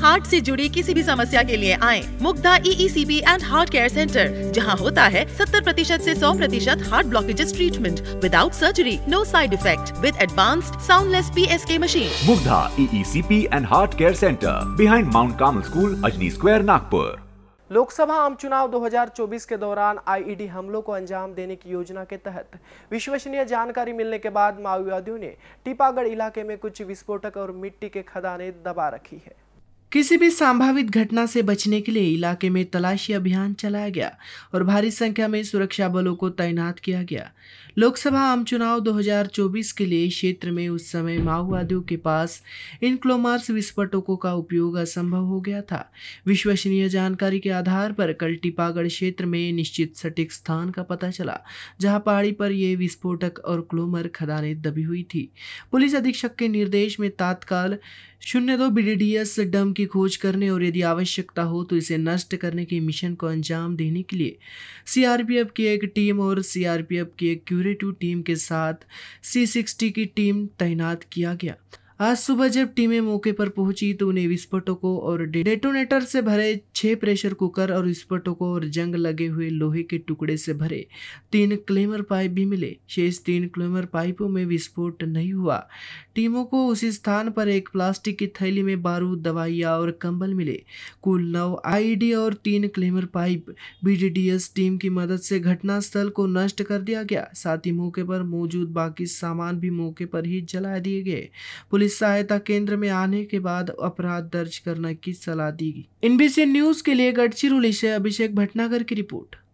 heart से जुड़ी किसी भी समस्या के लिए आए Mugdha EECP and heart care centre जहां होता है 70 प्रतिशत ऐसी सौ प्रतिशत heart blockages treatment without surgery no side effect with advanced soundless P S K machine Mugdha EECP and heart care centre behind Mount Carmel School Ajni square Nagpur Lok Sabha आम चुनाव 2024 के दौरान आईईडी e हमलों को अंजाम देने की योजना के तहत विश्वसनीय जानकारी मिलने के बाद माओवादियों ने टीपागढ़ इलाके में कुछ विस्फोटक और मिट्टी के खदानें दबा रखी है किसी भी संभावित घटना से बचने के लिए इलाके में तलाशी अभियान चलाया गया और भारी संख्या में सुरक्षा बलों को तैनात किया गया लोकसभा आम चुनाव 2024 के लिए क्षेत्र में उस समय माओवादियों के पास इन क्लोमार्स विस्फोटकों का उपयोग असंभव हो गया था विश्वसनीय जानकारी के आधार पर कल टिपागढ़ क्षेत्र में निश्चित सटीक स्थान का पता चला जहां पहाड़ी पर ये विस्फोटक और क्लोमर खदानें दबी हुई थी पुलिस अधीक्षक के निर्देश में तात्काल शून्य दो डम की खोज करने और यदि आवश्यकता हो तो इसे नष्ट करने के मिशन को अंजाम देने के लिए सीआरपीएफ की एक टीम और सीआरपीएफ की एक क्यूरेटिव टीम के साथ सी सिक्सटी की टीम तैनात किया गया आज सुबह जब टीमें मौके पर पहुंची तो उन्हें विस्फोटकों और डेटोनेटर से भरे छह प्रेशर कुकर और विस्फोटकों और जंग लगे हुए लोहे के टुकड़े से भरे तीन क्लेमर पाइप भी मिले शेष तीन क्लेमर पाइपों में विस्फोट नहीं हुआ टीमों को उसी स्थान पर एक प्लास्टिक की थैली में बारूद दवाइयाँ और कंबल मिले कुल नौ आई और तीन क्लेमर पाइप बी टीम की मदद से घटनास्थल को नष्ट कर दिया गया साथ ही मौके पर मौजूद बाकी सामान भी मौके पर ही जला दिए गए पुलिस पुलिस सहायता केंद्र में आने के बाद अपराध दर्ज करने की सलाह दी गई एनबीसी न्यूज के लिए गढ़चिरौली से अभिषेक भटनागर की रिपोर्ट